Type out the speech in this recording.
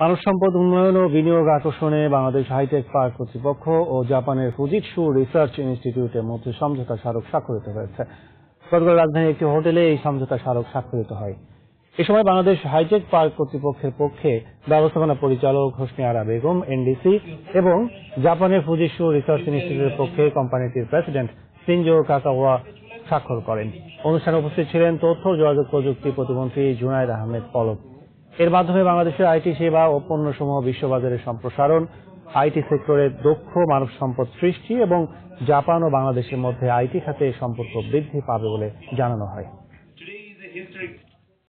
মানব সম্পদ উন্নয়ন ও বিনিয়োগ আকর্ষণে বাংলাদেশ হাইটেক পার্ক কর্তৃপক্ষ ও জাপানের ফুজিৎসু রিসার্চ ইনস্টিটিউটের মধ্যে সমঝোতা স্মারক স্বাক্ষরিত হয়েছে গতকাল রাজধানীর একটি হোটেলে এই সমঝোতা স্মারক স্বাক্ষরিত হয় এ সময় বাংলাদেশ হাইটেক পার্ক কর্তৃপক্ষের পক্ষে ব্যবস্থাপনা পরিচালক হোসনি আরা বেগম এনডিসি এবং জাপানের ফুজিৎসু রিসার্চ ইনস্টিটিউটের পক্ষে কোম্পানিটির প্রেসিডেন্ট সিনজো কাকাওয়া স্বাক্ষর করেন অনুষ্ঠানে উপস্থিত ছিলেন তথ্য যোগাযোগ প্রযুক্তি প্রতিমন্ত্রী জুনায়দ আহমেদ পলক এর মাধ্যমে বাংলাদেশের আইটি সেবা ও পণ্যসমূহ বিশ্ববাজারে সম্প্রসারণ আইটি সেক্টরে দক্ষ মানব সম্পদ সৃষ্টি এবং জাপান ও বাংলাদেশের মধ্যে আইটি খাতে সম্পর্ক বৃদ্ধি পাবে বলে জানানো হয়